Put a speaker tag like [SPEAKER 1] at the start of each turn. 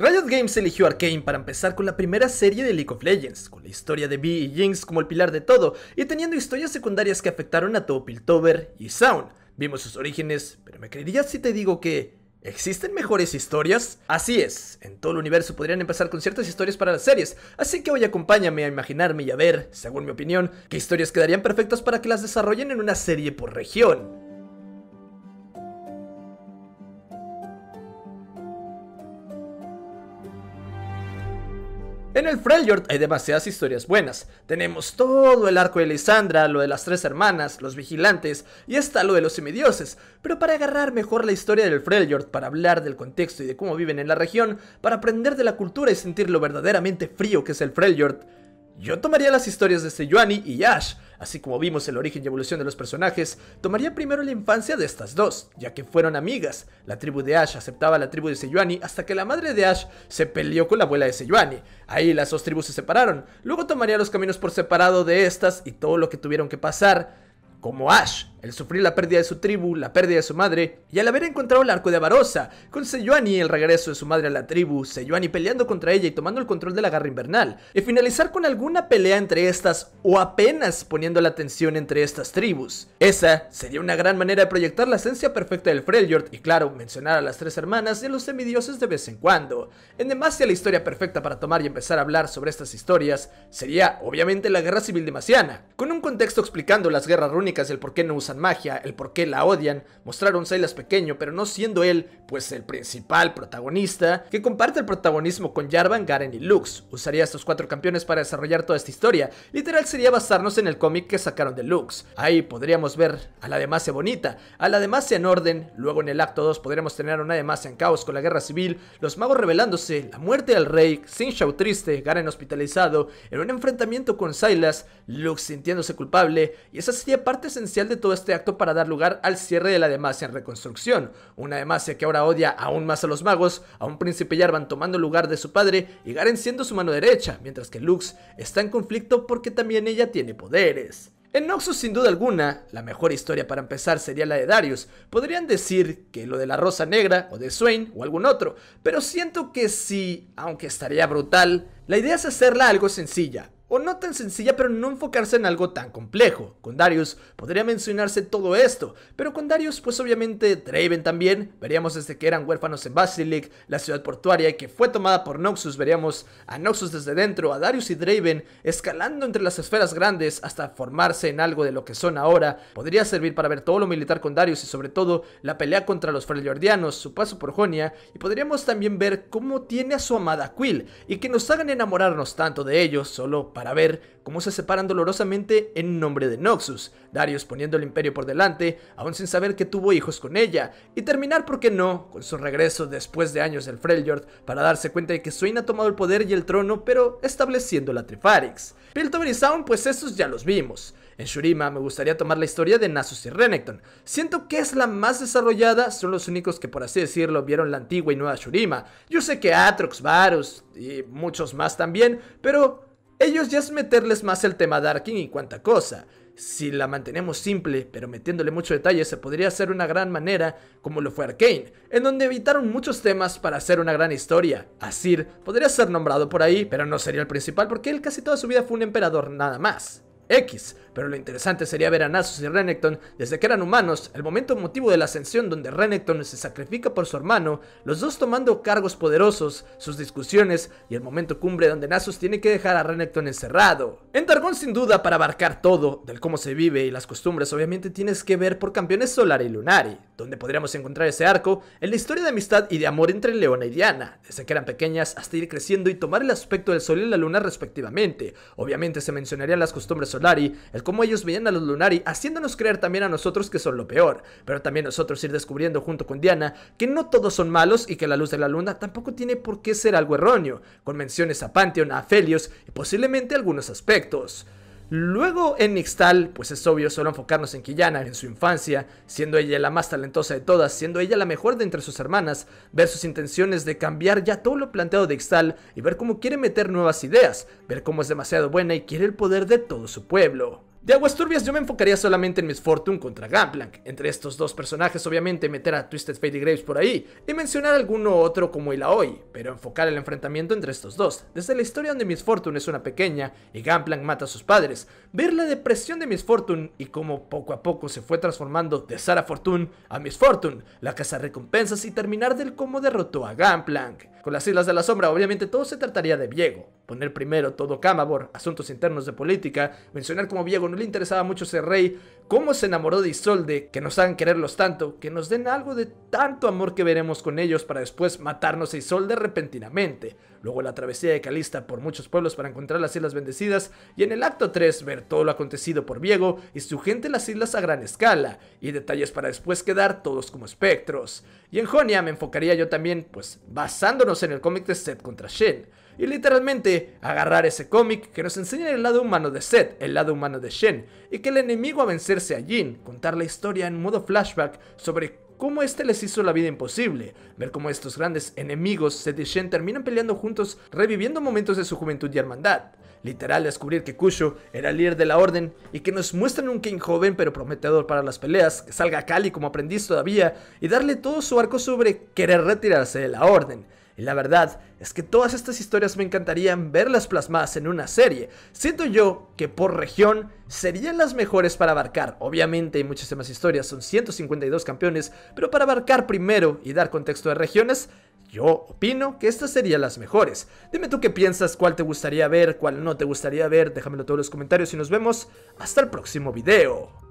[SPEAKER 1] Riot Games eligió Arkane para empezar con la primera serie de League of Legends, con la historia de Bee y Jinx como el pilar de todo, y teniendo historias secundarias que afectaron a todo Piltover y Sound. Vimos sus orígenes, pero me creerías si te digo que... ¿Existen mejores historias? Así es, en todo el universo podrían empezar con ciertas historias para las series, así que hoy acompáñame a imaginarme y a ver, según mi opinión, qué historias quedarían perfectas para que las desarrollen en una serie por región. En el Freljord hay demasiadas historias buenas. Tenemos todo el arco de Lisandra, lo de las tres hermanas, los vigilantes y hasta lo de los semidioses. Pero para agarrar mejor la historia del Freljord, para hablar del contexto y de cómo viven en la región, para aprender de la cultura y sentir lo verdaderamente frío que es el Freljord, yo tomaría las historias de Sejuani y Ash Así como vimos el origen y evolución de los personajes, tomaría primero la infancia de estas dos, ya que fueron amigas. La tribu de Ash aceptaba a la tribu de Sejuani hasta que la madre de Ash se peleó con la abuela de Sejuani. Ahí las dos tribus se separaron. Luego tomaría los caminos por separado de estas y todo lo que tuvieron que pasar como Ash. El sufrir la pérdida de su tribu, la pérdida de su madre, y al haber encontrado el arco de Avarosa, con Sejuani el regreso de su madre a la tribu, Sejuani peleando contra ella y tomando el control de la garra invernal, y finalizar con alguna pelea entre estas o apenas poniendo la tensión entre estas tribus. Esa sería una gran manera de proyectar la esencia perfecta del Freljord y claro, mencionar a las tres hermanas y a los semidioses de vez en cuando. En Demacia la historia perfecta para tomar y empezar a hablar sobre estas historias sería obviamente la Guerra Civil de Masiana, con un contexto explicando las guerras rúnicas y el por qué no usar magia, el por qué la odian, mostrar a un Silas pequeño, pero no siendo él, pues el principal protagonista, que comparte el protagonismo con Jarvan, Garen y Lux. Usaría estos cuatro campeones para desarrollar toda esta historia. Literal sería basarnos en el cómic que sacaron de Lux. Ahí podríamos ver a la Demacia bonita, a la Demacia en orden, luego en el acto 2 podríamos tener una Demacia en caos con la guerra civil, los magos revelándose, la muerte del rey, Shao triste, Garen hospitalizado, en un enfrentamiento con Silas, Lux sintiéndose culpable, y esa sería parte esencial de todo este acto para dar lugar al cierre de la demasia en reconstrucción, una demasia que ahora odia aún más a los magos, a un príncipe Yarvan tomando lugar de su padre y Garen siendo su mano derecha, mientras que Lux está en conflicto porque también ella tiene poderes. En Noxus sin duda alguna, la mejor historia para empezar sería la de Darius. Podrían decir que lo de la Rosa Negra o de Swain o algún otro, pero siento que sí, aunque estaría brutal, la idea es hacerla algo sencilla, o no tan sencilla, pero no enfocarse en algo tan complejo. Con Darius podría mencionarse todo esto, pero con Darius, pues obviamente Draven también, veríamos desde que eran huérfanos en Basilic, la ciudad portuaria y que fue tomada por Noxus, veríamos a Noxus desde dentro, a Darius y Draven escalando entre las esferas grandes hasta formarse en algo de lo que son ahora. Podría servir para ver todo lo militar con Darius y sobre todo la pelea contra los Freljordianos, su paso por Jonia, y podríamos también ver cómo tiene a su amada Quill y que nos hagan enamorarnos tanto de ellos solo para ver cómo se separan dolorosamente en nombre de Noxus, Darius poniendo el imperio por delante, aún sin saber que tuvo hijos con ella, y terminar, por qué no, con su regreso después de años del Freljord para darse cuenta de que Swain ha tomado el poder y el trono, pero estableciendo la Trifarix. Piltover y Sound, pues esos ya los vimos. En Shurima me gustaría tomar la historia de Nasus y Renekton. Siento que es la más desarrollada, son los únicos que por así decirlo vieron la antigua y nueva Shurima. Yo sé que Atrox, Varus y muchos más también, pero ellos ya es meterles más el tema Darkin y cuánta cosa. Si la mantenemos simple, pero metiéndole mucho detalle, se podría hacer una gran manera, como lo fue Arkane, en donde evitaron muchos temas para hacer una gran historia. Asir podría ser nombrado por ahí, pero no sería el principal porque él casi toda su vida fue un emperador nada más. X, pero lo interesante sería ver a Nasus y Renekton desde que eran humanos, el momento motivo de la ascensión donde Renekton se sacrifica por su hermano, los dos tomando cargos poderosos, sus discusiones y el momento cumbre donde Nasus tiene que dejar a Renekton encerrado. En Targón sin duda para abarcar todo, del cómo se vive y las costumbres obviamente tienes que ver por Campeones Solar y Lunari, donde podríamos encontrar ese arco en la historia de amistad y de amor entre Leona y Diana, desde que eran pequeñas hasta ir creciendo y tomar el aspecto del sol y la luna respectivamente. Obviamente se mencionarían las costumbres Lari, el cómo ellos veían a los Lunari, haciéndonos creer también a nosotros que son lo peor, pero también nosotros ir descubriendo junto con Diana que no todos son malos y que la luz de la luna tampoco tiene por qué ser algo erróneo, con menciones a Pantheon, a Felios y posiblemente algunos aspectos. Luego en Nixtal, pues es obvio solo enfocarnos en Killana en su infancia, siendo ella la más talentosa de todas, siendo ella la mejor de entre sus hermanas, ver sus intenciones de cambiar ya todo lo planteado de Ixtal y ver cómo quiere meter nuevas ideas, ver cómo es demasiado buena y quiere el poder de todo su pueblo. De Aguas Turbias yo me enfocaría solamente en Miss Fortune contra Gangplank. Entre estos dos personajes obviamente meter a Twisted Fate y Graves por ahí y mencionar alguno otro como Ilaoi, pero enfocar el enfrentamiento entre estos dos. Desde la historia donde Miss Fortune es una pequeña y Gangplank mata a sus padres, ver la depresión de Miss Fortune y cómo poco a poco se fue transformando de Sara Fortune a Miss Fortune, la casa recompensas y terminar del cómo derrotó a Gangplank. Con las Islas de la Sombra obviamente todo se trataría de Viego. Poner primero todo Camabor, asuntos internos de política, mencionar como Viego no le interesaba mucho ser rey, cómo se enamoró de Isolde, que nos hagan quererlos tanto, que nos den algo de tanto amor que veremos con ellos para después matarnos a Isolde repentinamente, luego la travesía de Calista por muchos pueblos para encontrar las Islas Bendecidas, y en el acto 3 ver todo lo acontecido por Viego y su gente en las islas a gran escala, y detalles para después quedar todos como espectros. Y en Jonia me enfocaría yo también, pues basándonos en el cómic de Seth contra Shen, y literalmente agarrar ese cómic que nos enseña el lado humano de Seth, el lado humano de Shen, y que el enemigo a vencerse a Jin, contar la historia en modo flashback sobre cómo este les hizo la vida imposible, ver cómo estos grandes enemigos, Seth y Shen, terminan peleando juntos, reviviendo momentos de su juventud y hermandad. Literal descubrir que Kusho era el líder de la orden y que nos muestran un King joven pero prometedor para las peleas, que salga a Kali como aprendiz todavía y darle todo su arco sobre querer retirarse de la orden y la verdad es que todas estas historias me encantarían verlas plasmadas en una serie. Siento yo que por región serían las mejores para abarcar. Obviamente hay muchas demás historias, son 152 campeones, pero para abarcar primero y dar contexto de regiones, yo opino que estas serían las mejores. Dime tú qué piensas, cuál te gustaría ver, cuál no te gustaría ver, déjamelo todos los comentarios y nos vemos hasta el próximo video.